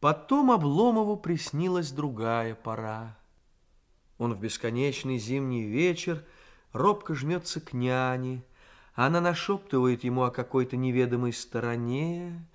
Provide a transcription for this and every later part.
Потом Обломову приснилась другая пора. Он в бесконечный зимний вечер робко жмется к няне. Она нашептывает ему о какой-то неведомой стороне,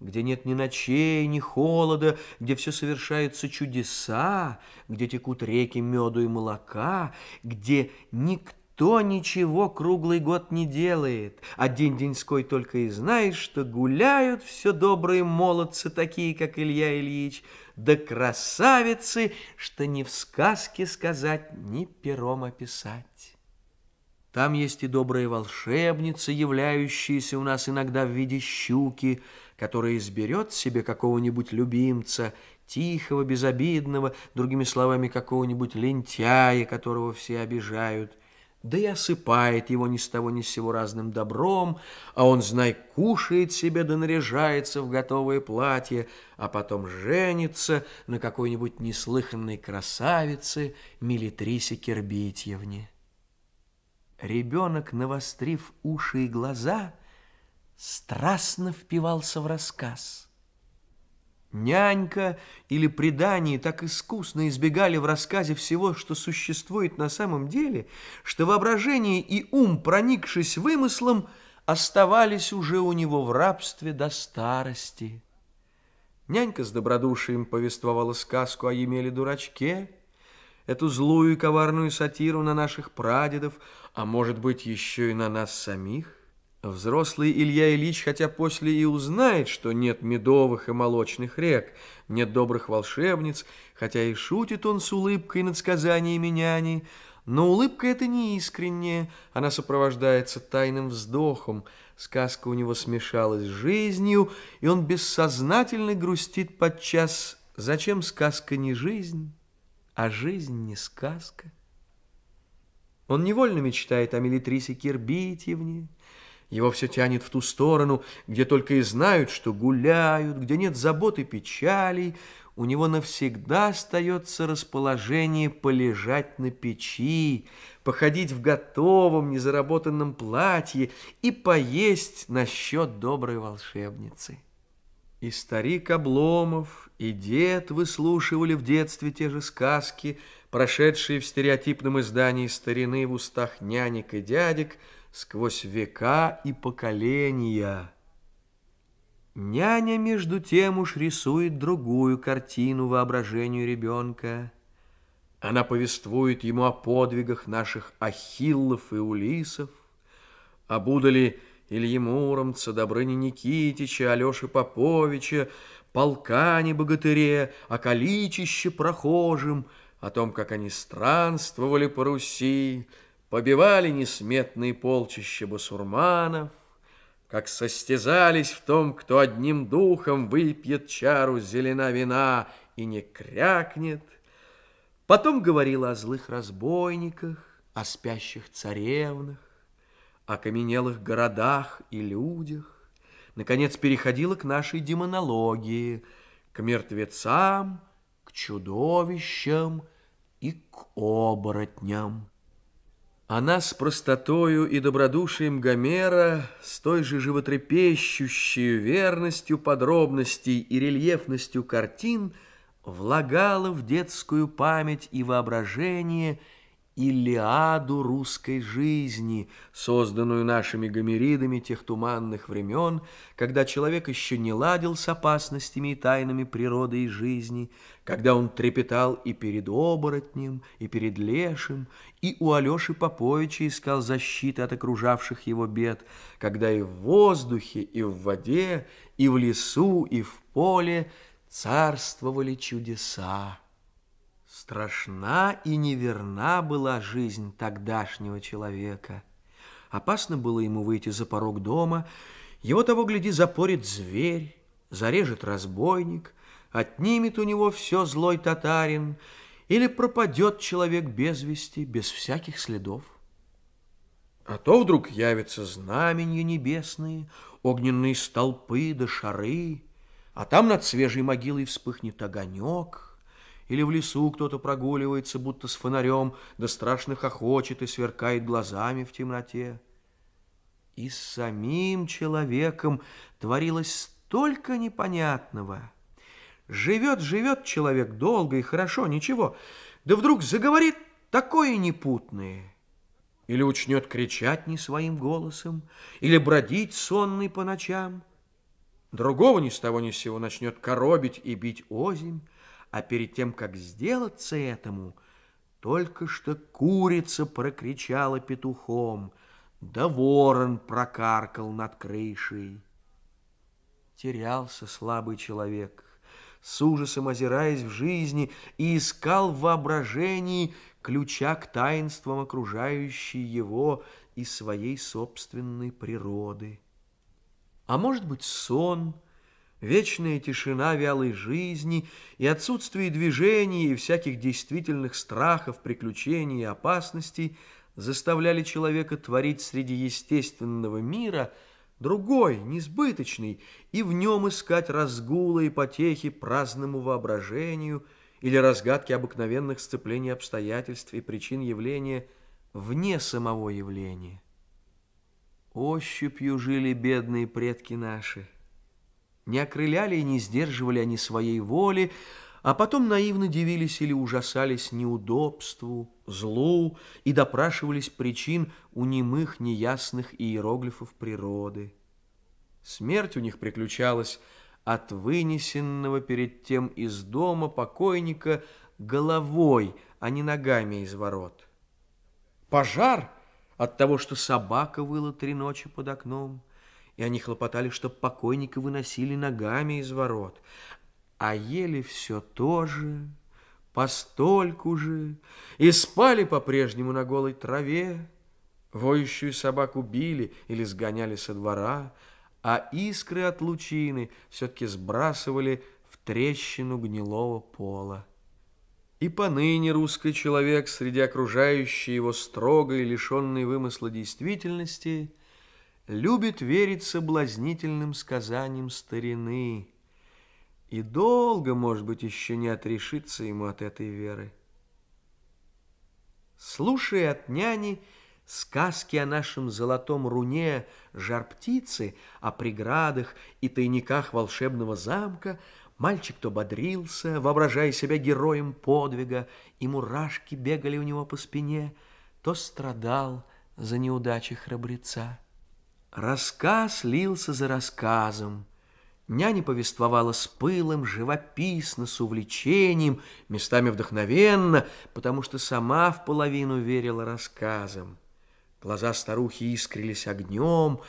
где нет ни ночей, ни холода, где все совершаются чудеса, где текут реки меду и молока, где никто никто ничего круглый год не делает, один деньской только и знает, что гуляют все добрые молодцы, такие, как Илья Ильич, да красавицы, что ни в сказке сказать, ни пером описать. Там есть и добрые волшебницы, являющиеся у нас иногда в виде щуки, которая изберет себе какого-нибудь любимца, тихого, безобидного, другими словами, какого-нибудь лентяя, которого все обижают, да и осыпает его ни с того ни с сего разным добром, а он, знай, кушает себе да наряжается в готовое платье, а потом женится на какой-нибудь неслыханной красавице Милитрисе Кербитьевне. Ребенок, навострив уши и глаза, страстно впивался в рассказ – Нянька или предание так искусно избегали в рассказе всего, что существует на самом деле, что воображение и ум, проникшись вымыслом, оставались уже у него в рабстве до старости. Нянька с добродушием повествовала сказку о Емеле-дурачке, эту злую и коварную сатиру на наших прадедов, а может быть еще и на нас самих. Взрослый Илья Ильич, хотя после и узнает, что нет медовых и молочных рек, нет добрых волшебниц, хотя и шутит он с улыбкой над сказаниями няни, но улыбка эта не искренняя, она сопровождается тайным вздохом, сказка у него смешалась с жизнью, и он бессознательно грустит подчас, зачем сказка не жизнь, а жизнь не сказка. Он невольно мечтает о Мелитрисе Кирбитьевне, его все тянет в ту сторону, где только и знают, что гуляют, где нет забот и печалей. У него навсегда остается расположение полежать на печи, походить в готовом незаработанном платье и поесть на счет доброй волшебницы. И старик Обломов, и дед выслушивали в детстве те же сказки, прошедшие в стереотипном издании старины в устах нянек и дядек – сквозь века и поколения. Няня, между тем, уж рисует другую картину воображению ребенка. Она повествует ему о подвигах наших Ахиллов и Улисов, об удале Ильи Муромца, Добрыни Никитича, Алёши Поповича, полкане-богатыре, о количище прохожим, о том, как они странствовали по Руси, Побивали несметные полчища басурманов, Как состязались в том, кто одним духом Выпьет чару зелена вина и не крякнет. Потом говорила о злых разбойниках, О спящих царевнах, О каменелых городах и людях. Наконец переходила к нашей демонологии, К мертвецам, к чудовищам и к оборотням. Она с простотою и добродушием Гомера, с той же животрепещущей верностью подробностей и рельефностью картин влагала в детскую память и воображение – Илиаду русской жизни, созданную нашими гомеридами тех туманных времен, когда человек еще не ладил с опасностями и тайнами природы и жизни, когда он трепетал и перед оборотнем, и перед лешим, и у Алеши Поповича искал защиты от окружавших его бед, когда и в воздухе, и в воде, и в лесу, и в поле царствовали чудеса. Страшна и неверна была жизнь тогдашнего человека. Опасно было ему выйти за порог дома. Его того, гляди, запорит зверь, зарежет разбойник, отнимет у него все злой татарин или пропадет человек без вести, без всяких следов. А то вдруг явятся знамения небесные, огненные столпы да шары, а там над свежей могилой вспыхнет огонек — или в лесу кто-то прогуливается, будто с фонарем, да страшно хохочет и сверкает глазами в темноте. И с самим человеком творилось столько непонятного. Живет, живет человек долго и хорошо, ничего. Да вдруг заговорит такое непутное. Или учнет кричать не своим голосом, или бродить сонный по ночам. Другого ни с того ни с сего начнет коробить и бить озимь, а перед тем, как сделаться этому, только что курица прокричала петухом, да ворон прокаркал над крышей. Терялся слабый человек, с ужасом озираясь в жизни и искал в воображении ключа к таинствам окружающей его и своей собственной природы. А может быть, сон — Вечная тишина вялой жизни и отсутствие движений и всяких действительных страхов, приключений и опасностей заставляли человека творить среди естественного мира другой, несбыточный, и в нем искать разгулы и потехи праздному воображению или разгадки обыкновенных сцеплений обстоятельств и причин явления вне самого явления. Ощупью жили бедные предки наши – не окрыляли и не сдерживали они своей воли, а потом наивно дивились или ужасались неудобству, злу и допрашивались причин у немых, неясных иероглифов природы. Смерть у них приключалась от вынесенного перед тем из дома покойника головой, а не ногами из ворот. Пожар от того, что собака выла три ночи под окном – и они хлопотали, чтоб покойника выносили ногами из ворот. А ели все то же, постольку же, и спали по-прежнему на голой траве. Воющую собаку били или сгоняли со двора, а искры от лучины все-таки сбрасывали в трещину гнилого пола. И поныне русский человек среди окружающей его строгой, лишенной вымысла действительности – любит верить соблазнительным сказаниям старины. И долго, может быть, еще не отрешится ему от этой веры. Слушая от няни сказки о нашем золотом руне жар-птицы, о преградах и тайниках волшебного замка, мальчик то бодрился, воображая себя героем подвига, и мурашки бегали у него по спине, то страдал за неудачи храбреца. Рассказ лился за рассказом. Няня повествовала с пылом, живописно, с увлечением, местами вдохновенно, потому что сама в половину верила рассказам. Глаза старухи искрились огнем,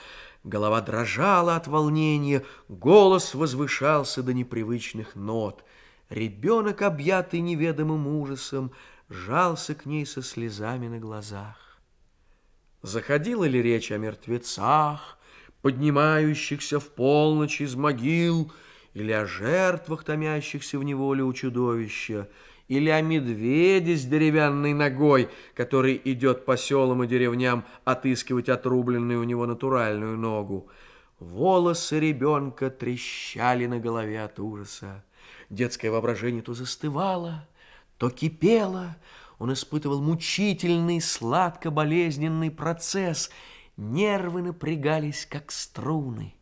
голова дрожала от волнения, голос возвышался до непривычных нот. Ребенок, объятый неведомым ужасом, жался к ней со слезами на глазах. Заходила ли речь о мертвецах, поднимающихся в полночь из могил, или о жертвах, томящихся в неволе у чудовища, или о медведе с деревянной ногой, который идет по селам и деревням отыскивать отрубленную у него натуральную ногу. Волосы ребенка трещали на голове от ужаса. Детское воображение то застывало, то кипело, он испытывал мучительный, сладко-болезненный процесс. Нервы напрягались, как струны.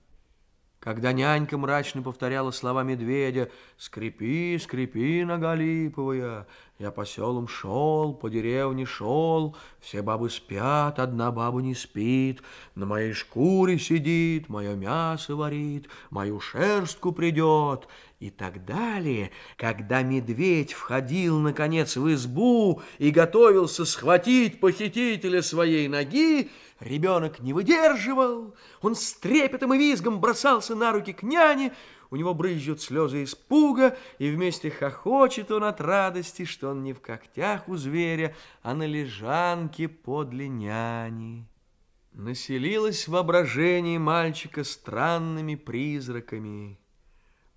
Когда нянька мрачно повторяла слова медведя «Скрипи, скрипи, Нагалиповая, я по селам шел, по деревне шел, все бабы спят, одна баба не спит, на моей шкуре сидит, мое мясо варит, мою шерстку придет, и так далее. Когда медведь входил, наконец, в избу и готовился схватить похитителя своей ноги, ребенок не выдерживал. Он с трепетом и визгом бросался на руки к няне, у него брызжут слезы испуга, и вместе хохочет он от радости, что он не в когтях у зверя, а на лежанке подле няни. Населилось воображение мальчика странными призраками.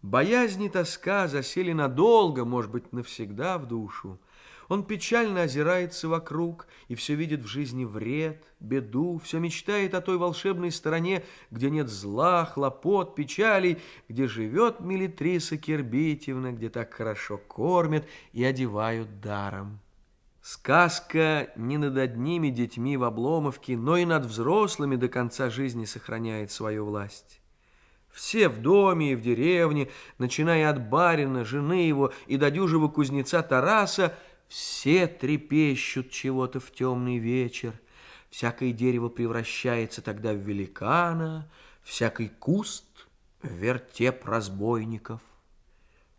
Боязнь и тоска засели надолго, может быть, навсегда в душу. Он печально озирается вокруг и все видит в жизни вред, беду, все мечтает о той волшебной стороне, где нет зла, хлопот, печалей, где живет Милитриса Кирбитевна, где так хорошо кормят и одевают даром. Сказка не над одними детьми в Обломовке, но и над взрослыми до конца жизни сохраняет свою власть. Все в доме и в деревне, начиная от барина, жены его и до дюжего кузнеца Тараса, все трепещут чего-то в темный вечер. Всякое дерево превращается тогда в великана, всякий куст — в вертеп разбойников.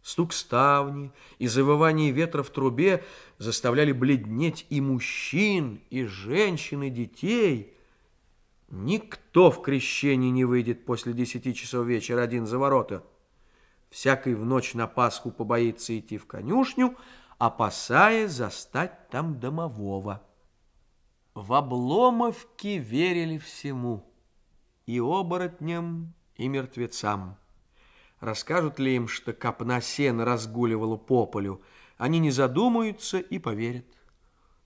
Стук ставни и завывание ветра в трубе заставляли бледнеть и мужчин, и женщин, и детей — Никто в крещении не выйдет после десяти часов вечера один за ворота. Всякий в ночь на Пасху побоится идти в конюшню, опасаясь застать там домового. В Обломовке верили всему, и оборотням, и мертвецам. Расскажут ли им, что копна сена разгуливала по полю, они не задумаются и поверят.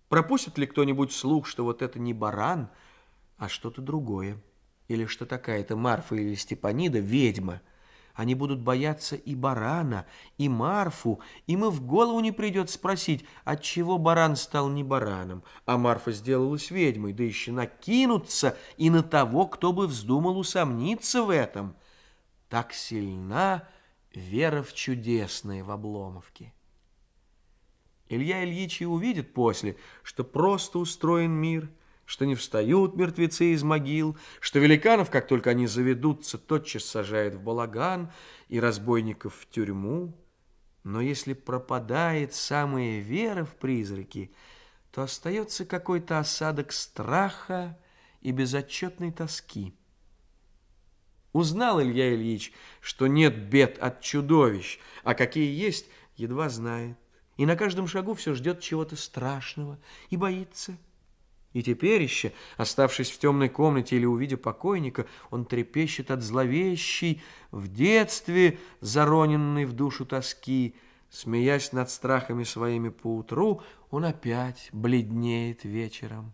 Пропустит ли кто-нибудь слух, что вот это не баран — а что-то другое. Или что такая-то Марфа или Степанида – ведьма. Они будут бояться и барана, и Марфу, и мы в голову не придет спросить, отчего баран стал не бараном, а Марфа сделалась ведьмой, да еще накинуться и на того, кто бы вздумал усомниться в этом. Так сильна вера в чудесное в Обломовке. Илья Ильич и увидит после, что просто устроен мир – что не встают мертвецы из могил, что великанов, как только они заведутся, тотчас сажают в балаган и разбойников в тюрьму. Но если пропадает самая вера в призраки, то остается какой-то осадок страха и безотчетной тоски. Узнал Илья Ильич, что нет бед от чудовищ, а какие есть, едва знает. И на каждом шагу все ждет чего-то страшного и боится – и теперь еще, оставшись в темной комнате или увидя покойника, он трепещет от зловещей, в детстве зароненной в душу тоски. Смеясь над страхами своими поутру, он опять бледнеет вечером.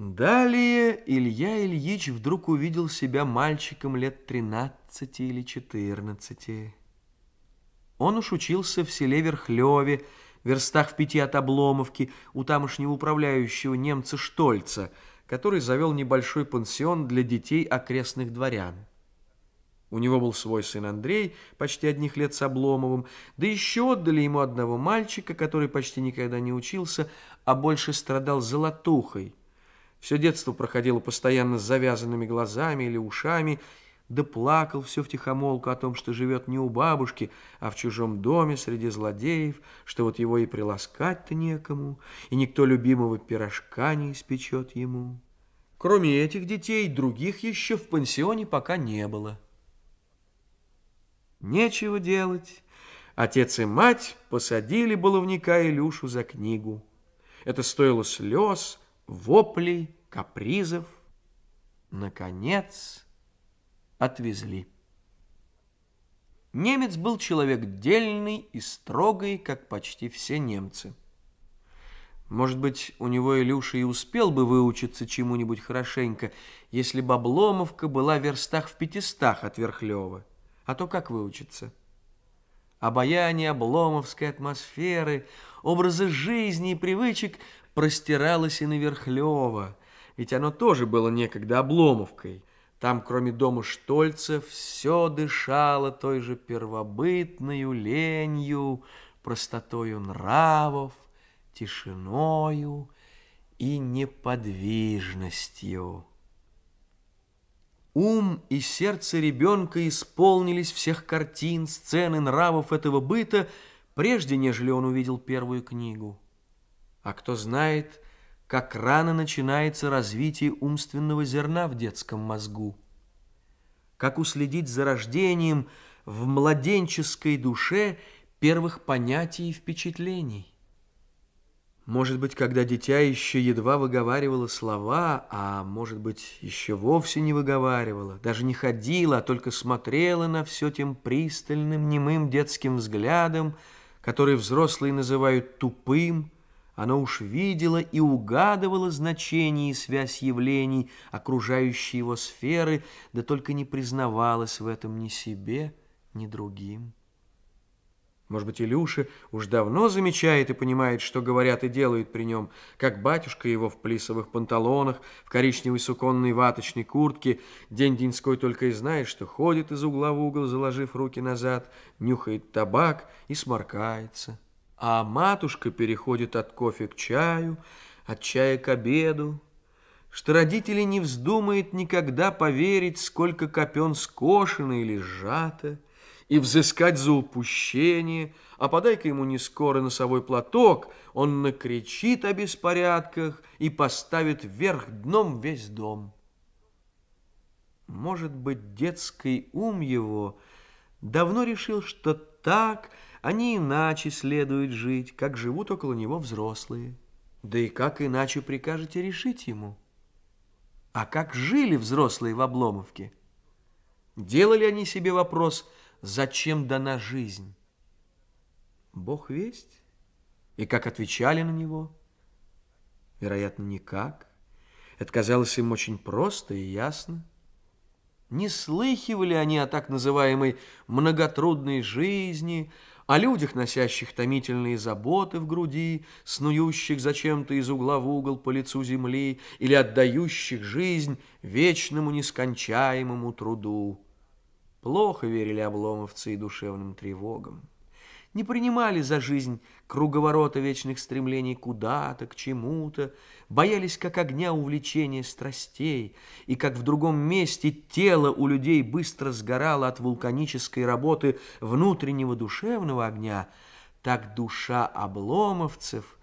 Далее Илья Ильич вдруг увидел себя мальчиком лет 13 или 14. Он уж учился в селе Верхлеве, верстах в пяти от Обломовки, у тамошнего управляющего немца Штольца, который завел небольшой пансион для детей окрестных дворян. У него был свой сын Андрей, почти одних лет с Обломовым, да еще отдали ему одного мальчика, который почти никогда не учился, а больше страдал золотухой. Все детство проходило постоянно с завязанными глазами или ушами, да плакал все втихомолку о том, что живет не у бабушки, а в чужом доме среди злодеев, что вот его и приласкать-то некому, и никто любимого пирожка не испечет ему. Кроме этих детей, других еще в пансионе пока не было. Нечего делать. Отец и мать посадили баловника Илюшу за книгу. Это стоило слез, воплей, капризов. Наконец отвезли. Немец был человек дельный и строгой, как почти все немцы. Может быть, у него Илюша и успел бы выучиться чему-нибудь хорошенько, если бы Обломовка была в верстах в пятистах от Верхлева. А то как выучиться? Обаяние обломовской атмосферы, образы жизни и привычек простиралось и на Верхлева, ведь оно тоже было некогда обломовкой – там, кроме дома Штольца, все дышало той же первобытною ленью, простотою нравов, тишиною и неподвижностью. Ум и сердце ребенка исполнились всех картин, сцен и нравов этого быта, прежде нежели он увидел первую книгу. А кто знает, как рано начинается развитие умственного зерна в детском мозгу, как уследить за рождением в младенческой душе первых понятий и впечатлений. Может быть, когда дитя еще едва выговаривало слова, а может быть, еще вовсе не выговаривало, даже не ходило, а только смотрела на все тем пристальным, немым детским взглядом, который взрослые называют тупым, оно уж видело и угадывало значение и связь явлений, окружающей его сферы, да только не признавалось в этом ни себе, ни другим. Может быть, Илюша уж давно замечает и понимает, что говорят и делают при нем, как батюшка его в плисовых панталонах, в коричневой суконной ваточной куртке. День-деньской только и знает, что ходит из угла в угол, заложив руки назад, нюхает табак и сморкается а матушка переходит от кофе к чаю, от чая к обеду, что родители не вздумает никогда поверить, сколько копен скошено или сжато, и взыскать за упущение, а подай-ка ему не скоро носовой платок, он накричит о беспорядках и поставит вверх дном весь дом. Может быть, детский ум его давно решил, что так – они иначе следует жить, как живут около него взрослые. Да и как иначе прикажете решить ему? А как жили взрослые в Обломовке? Делали они себе вопрос, зачем дана жизнь? Бог весть. И как отвечали на него? Вероятно, никак. Это казалось им очень просто и ясно. Не слыхивали они о так называемой многотрудной жизни – о людях, носящих томительные заботы в груди, снующих зачем-то из угла в угол по лицу земли или отдающих жизнь вечному нескончаемому труду. Плохо верили обломовцы и душевным тревогам не принимали за жизнь круговорота вечных стремлений куда-то, к чему-то, боялись как огня увлечения страстей, и как в другом месте тело у людей быстро сгорало от вулканической работы внутреннего душевного огня, так душа обломовцев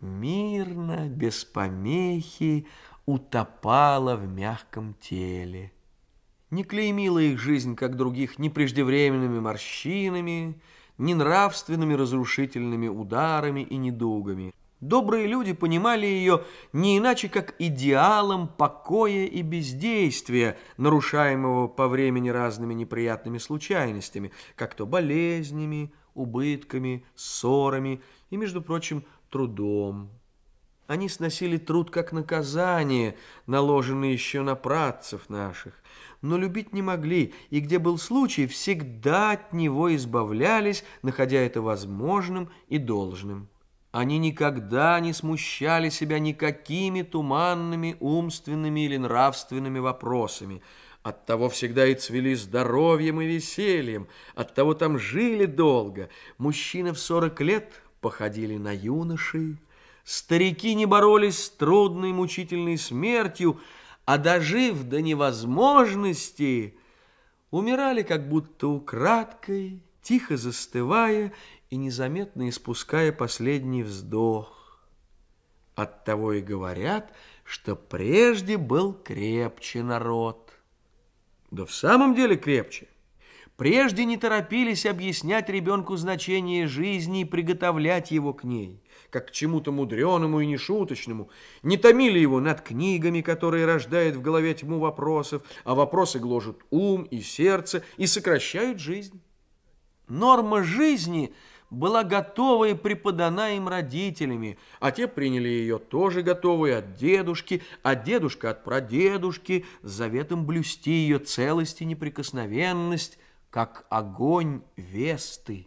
мирно, без помехи, утопала в мягком теле. Не клеймила их жизнь, как других, непреждевременными морщинами, ненравственными разрушительными ударами и недугами. Добрые люди понимали ее не иначе, как идеалом покоя и бездействия, нарушаемого по времени разными неприятными случайностями, как то болезнями, убытками, ссорами и, между прочим, трудом. Они сносили труд как наказание, наложенное еще на працев наших – но любить не могли, и где был случай, всегда от него избавлялись, находя это возможным и должным. Они никогда не смущали себя никакими туманными умственными или нравственными вопросами. Оттого всегда и цвели здоровьем и весельем, оттого там жили долго. Мужчины в сорок лет походили на юношей. Старики не боролись с трудной мучительной смертью, а дожив до невозможности, умирали как будто украдкой, тихо застывая и незаметно испуская последний вздох. Оттого и говорят, что прежде был крепче народ. Да в самом деле крепче. Прежде не торопились объяснять ребенку значение жизни и приготовлять его к ней как к чему-то мудреному и нешуточному, не томили его над книгами, которые рождают в голове тьму вопросов, а вопросы гложат ум и сердце и сокращают жизнь. Норма жизни была готова и преподана им родителями, а те приняли ее тоже готовые от дедушки, а дедушка от прадедушки, с заветом блюсти ее целость и неприкосновенность, как огонь Весты.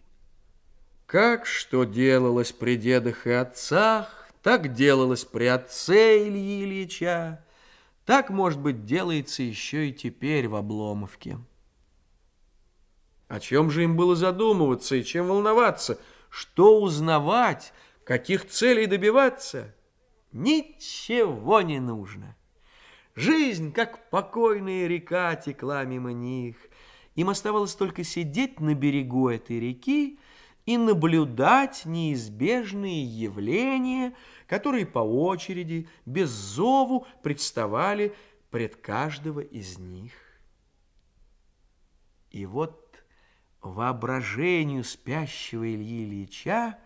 Как что делалось при дедах и отцах, так делалось при отце Ильи Ильича, так, может быть, делается еще и теперь в Обломовке. О чем же им было задумываться и чем волноваться? Что узнавать? Каких целей добиваться? Ничего не нужно. Жизнь, как покойная река, текла мимо них. Им оставалось только сидеть на берегу этой реки, и наблюдать неизбежные явления, которые по очереди, без зову, представали пред каждого из них. И вот воображению спящего Ильи Ильича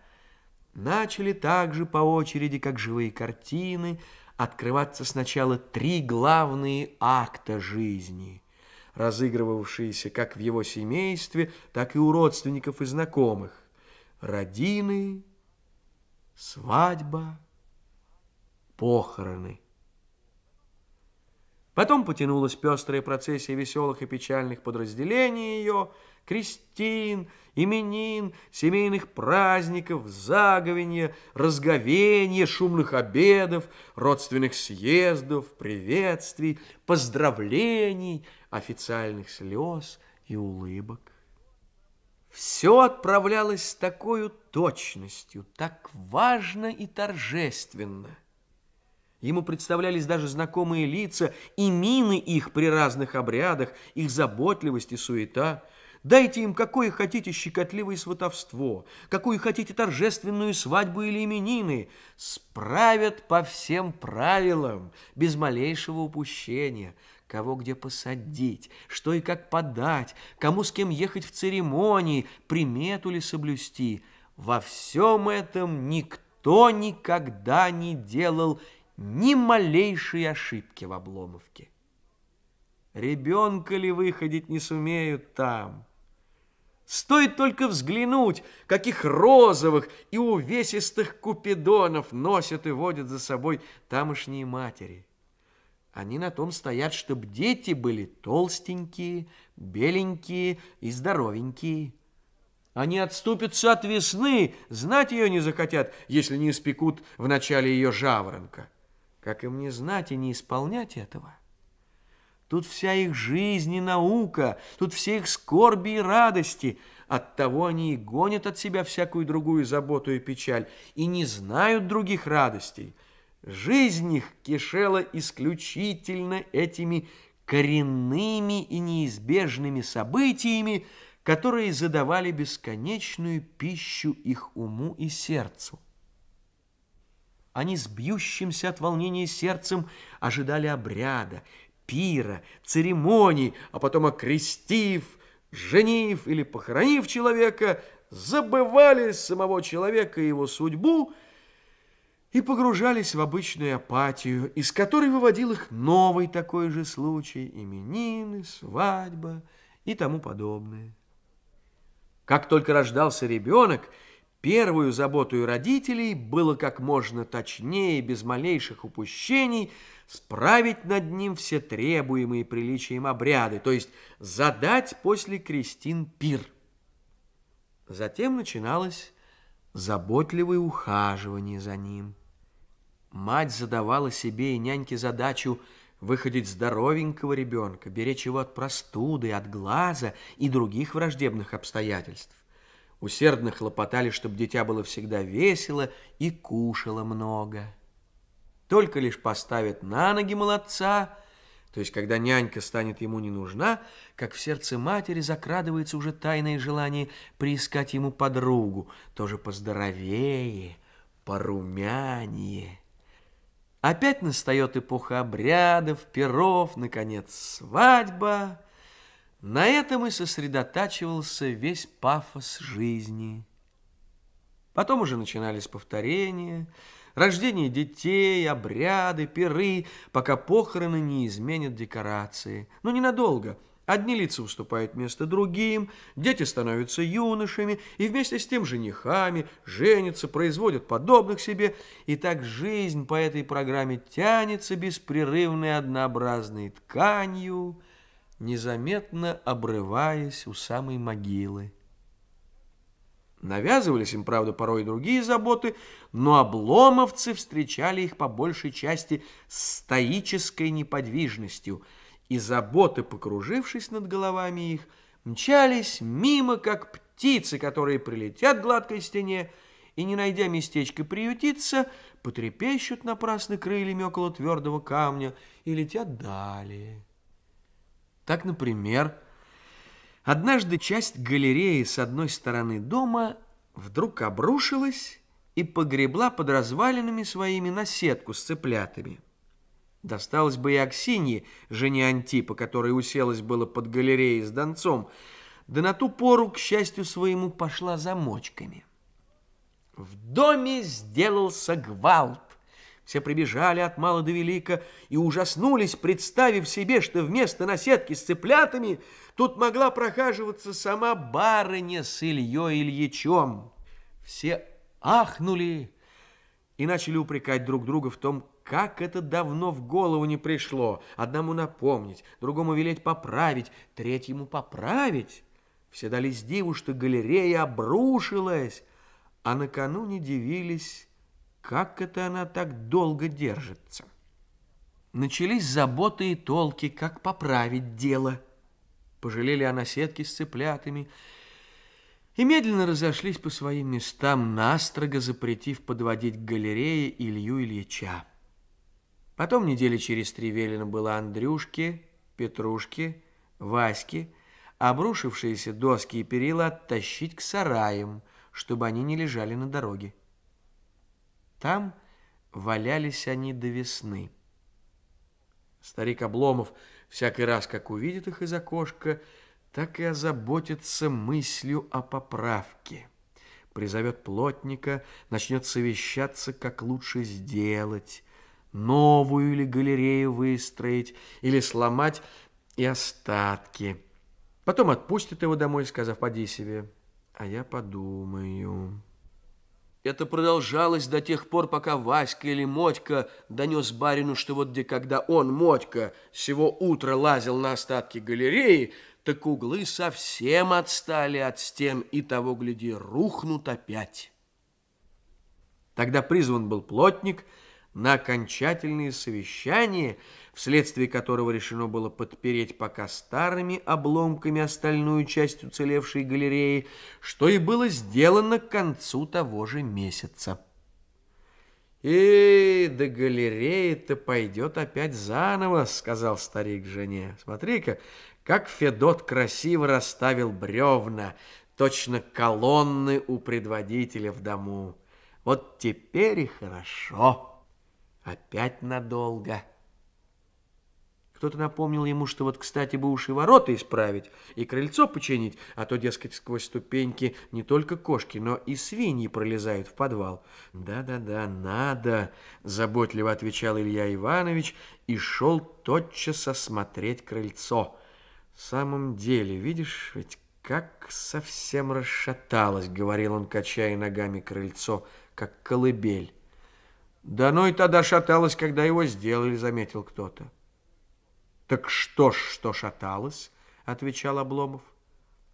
начали также по очереди, как живые картины, открываться сначала три главные акта жизни, разыгрывавшиеся как в его семействе, так и у родственников и знакомых родины, свадьба, похороны. Потом потянулась пестрая процессия веселых и печальных подразделений ее, крестин, именин, семейных праздников, заговенья, разговения, шумных обедов, родственных съездов, приветствий, поздравлений, официальных слез и улыбок. Все отправлялось с такой точностью, так важно и торжественно. Ему представлялись даже знакомые лица и мины их при разных обрядах, их заботливость и суета. Дайте им какое хотите щекотливое сватовство, какую хотите торжественную свадьбу или именины. Справят по всем правилам, без малейшего упущения – кого где посадить, что и как подать, кому с кем ехать в церемонии, примету ли соблюсти. Во всем этом никто никогда не делал ни малейшей ошибки в Обломовке. Ребенка ли выходить не сумеют там? Стоит только взглянуть, каких розовых и увесистых купидонов носят и водят за собой тамошние матери – они на том стоят, чтобы дети были толстенькие, беленькие и здоровенькие. Они отступятся от весны, знать ее не захотят, если не испекут в начале ее жаворонка. Как им не знать и не исполнять этого? Тут вся их жизнь и наука, тут все их скорби и радости. Оттого они и гонят от себя всякую другую заботу и печаль, и не знают других радостей – Жизнь их кишела исключительно этими коренными и неизбежными событиями, которые задавали бесконечную пищу их уму и сердцу. Они с бьющимся от волнения сердцем ожидали обряда, пира, церемоний, а потом окрестив, женив или похоронив человека, забывали самого человека и его судьбу – и погружались в обычную апатию, из которой выводил их новый такой же случай, именины, свадьба и тому подобное. Как только рождался ребенок, первую заботу у родителей было как можно точнее, без малейших упущений, справить над ним все требуемые приличием обряды, то есть задать после крестин пир. Затем начиналось заботливое ухаживание за ним – Мать задавала себе и няньке задачу выходить здоровенького ребенка, беречь его от простуды, от глаза и других враждебных обстоятельств. Усердно хлопотали, чтобы дитя было всегда весело и кушало много. Только лишь поставят на ноги молодца, то есть когда нянька станет ему не нужна, как в сердце матери закрадывается уже тайное желание приискать ему подругу, тоже поздоровее, порумянее. Опять настает эпоха обрядов, перов, наконец, свадьба. На этом и сосредотачивался весь пафос жизни. Потом уже начинались повторения, рождение детей, обряды, перы, пока похороны не изменят декорации. Но ну, ненадолго – Одни лица уступают место другим, дети становятся юношами и вместе с тем женихами, женятся, производят подобных себе, и так жизнь по этой программе тянется беспрерывной однообразной тканью, незаметно обрываясь у самой могилы. Навязывались им, правда, порой и другие заботы, но обломовцы встречали их по большей части стоической неподвижностью – и заботы, покружившись над головами их, мчались мимо, как птицы, которые прилетят к гладкой стене и, не найдя местечка приютиться, потрепещут напрасно крыльями около твердого камня и летят далее. Так, например, однажды часть галереи с одной стороны дома вдруг обрушилась и погребла под развалинами своими наседку с цыплятами – Досталось бы и Аксинье, жене Антипа, которая уселась было под галереей с донцом, да на ту пору, к счастью своему, пошла замочками. В доме сделался гвалт. Все прибежали от мала до велика и ужаснулись, представив себе, что вместо наседки с цыплятами тут могла прохаживаться сама барыня с Ильей Ильичом. Все ахнули и начали упрекать друг друга в том, как это давно в голову не пришло! Одному напомнить, другому велеть поправить, третьему поправить. Все дались диву, что галерея обрушилась, а накануне дивились, как это она так долго держится. Начались заботы и толки, как поправить дело. Пожалели она сетки с цыплятами и медленно разошлись по своим местам, настрого запретив подводить к галерее Илью Ильича. Потом недели через три велено было Андрюшке, Петрушке, Ваське, обрушившиеся доски и перила оттащить к сараям, чтобы они не лежали на дороге. Там валялись они до весны. Старик Обломов всякий раз, как увидит их из окошка, так и озаботится мыслью о поправке. Призовет плотника, начнет совещаться, как лучше сделать, новую или галерею выстроить, или сломать и остатки. Потом отпустит его домой, сказав, поди себе, а я подумаю. Это продолжалось до тех пор, пока Васька или Мотька донес барину, что вот где, когда он, Мотька, всего утра лазил на остатки галереи, так углы совсем отстали от стен и того, гляди, рухнут опять. Тогда призван был плотник – на окончательные совещания, вследствие которого решено было подпереть пока старыми обломками остальную часть уцелевшей галереи, что и было сделано к концу того же месяца. «И «Э, до галереи-то пойдет опять заново», — сказал старик жене. «Смотри-ка, как Федот красиво расставил бревна, точно колонны у предводителя в дому. Вот теперь и хорошо». Опять надолго. Кто-то напомнил ему, что вот, кстати, бы уж и ворота исправить, и крыльцо починить, а то, дескать, сквозь ступеньки не только кошки, но и свиньи пролезают в подвал. «Да-да-да, надо», — заботливо отвечал Илья Иванович и шел тотчас осмотреть крыльцо. «В самом деле, видишь, ведь как совсем расшаталось», — говорил он, качая ногами крыльцо, — «как колыбель». Да ну и тогда шаталось, когда его сделали, заметил кто-то. Так что ж, что шаталось, отвечал Обломов.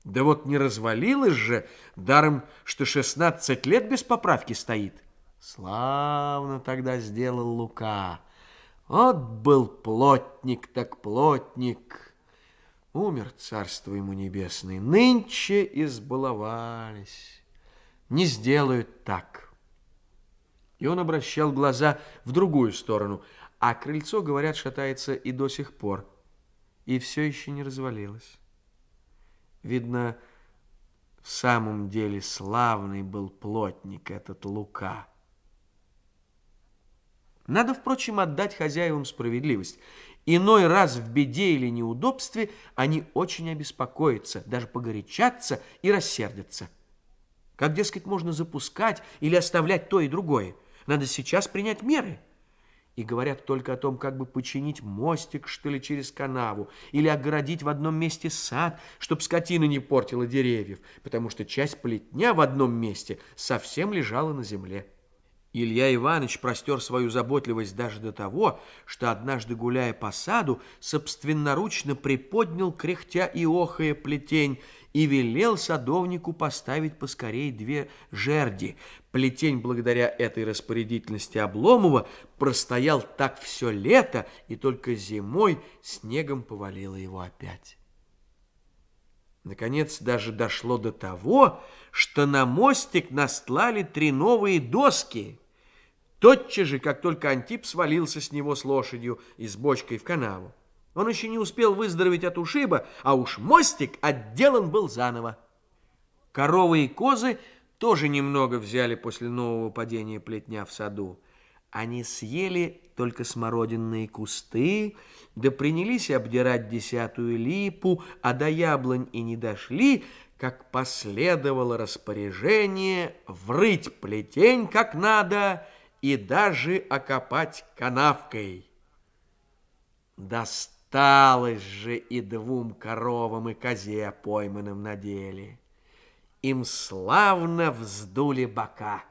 Да вот не развалилось же, даром, что 16 лет без поправки стоит. Славно тогда сделал Лука. Вот был плотник так плотник. Умер царство ему небесное. Нынче избаловались. Не сделают так. И он обращал глаза в другую сторону, а крыльцо, говорят, шатается и до сих пор, и все еще не развалилось. Видно, в самом деле славный был плотник этот Лука. Надо, впрочем, отдать хозяевам справедливость. Иной раз в беде или неудобстве они очень обеспокоятся, даже погорячатся и рассердятся. Как, дескать, можно запускать или оставлять то и другое – надо сейчас принять меры. И говорят только о том, как бы починить мостик, что ли, через канаву, или огородить в одном месте сад, чтобы скотина не портила деревьев, потому что часть плетня в одном месте совсем лежала на земле. Илья Иванович простер свою заботливость даже до того, что однажды, гуляя по саду, собственноручно приподнял, кряхтя и охая плетень, и велел садовнику поставить поскорей две жерди, Плетень благодаря этой распорядительности Обломова простоял так все лето, и только зимой снегом повалило его опять. Наконец даже дошло до того, что на мостик настлали три новые доски. Тотчас же, как только Антип свалился с него с лошадью и с бочкой в канаву. Он еще не успел выздороветь от ушиба, а уж мостик отделан был заново. Коровы и козы – тоже немного взяли после нового падения плетня в саду. Они съели только смородинные кусты, да принялись обдирать десятую липу, а до яблонь и не дошли, как последовало распоряжение врыть плетень как надо и даже окопать канавкой. Досталось же и двум коровам и козе, пойманным на деле им славно вздули бока.